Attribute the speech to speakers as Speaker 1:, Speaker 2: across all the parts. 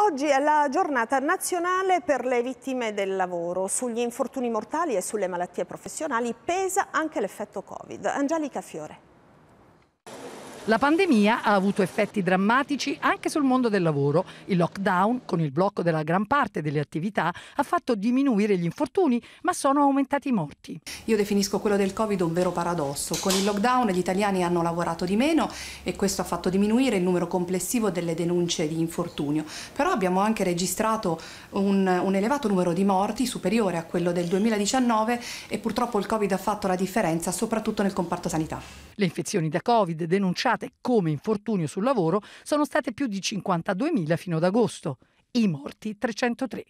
Speaker 1: Oggi è la giornata nazionale per le vittime del lavoro. Sugli infortuni mortali e sulle malattie professionali pesa anche l'effetto Covid. Angelica Fiore.
Speaker 2: La pandemia ha avuto effetti drammatici anche sul mondo del lavoro. Il lockdown, con il blocco della gran parte delle attività, ha fatto diminuire gli infortuni, ma sono aumentati i morti. Io definisco quello del Covid un vero paradosso. Con il lockdown gli italiani
Speaker 3: hanno lavorato di meno e questo ha fatto diminuire il numero complessivo delle denunce di infortunio. Però abbiamo anche registrato un, un elevato numero di morti, superiore a quello del
Speaker 2: 2019 e purtroppo il Covid ha fatto la differenza soprattutto nel comparto sanità. Le infezioni da Covid denunciate come infortunio sul lavoro sono state più di 52.000 fino ad agosto, i morti 303.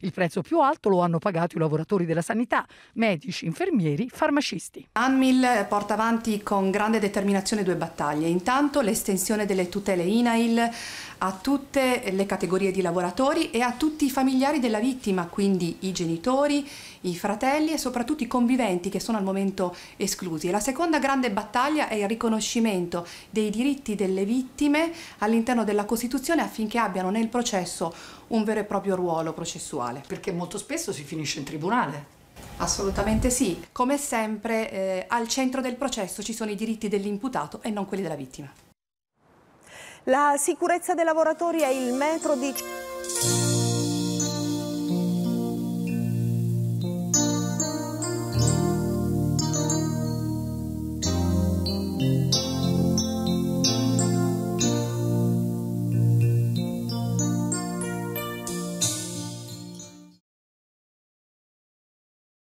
Speaker 2: Il prezzo più alto lo hanno pagato i lavoratori della sanità, medici, infermieri, farmacisti. Anmil porta avanti con grande
Speaker 3: determinazione due battaglie. Intanto l'estensione delle tutele INAIL a tutte le categorie di lavoratori e a tutti i familiari della vittima, quindi i genitori, i fratelli e soprattutto i conviventi che sono al momento esclusi. la seconda grande battaglia è il riconoscimento dei diritti delle vittime all'interno della Costituzione affinché abbiano nel processo un vero e proprio ruolo processuale. Perché molto spesso si finisce in tribunale. Assolutamente sì. Come sempre eh, al centro del processo ci sono i diritti dell'imputato e non quelli della vittima.
Speaker 4: La sicurezza dei lavoratori è il metro di...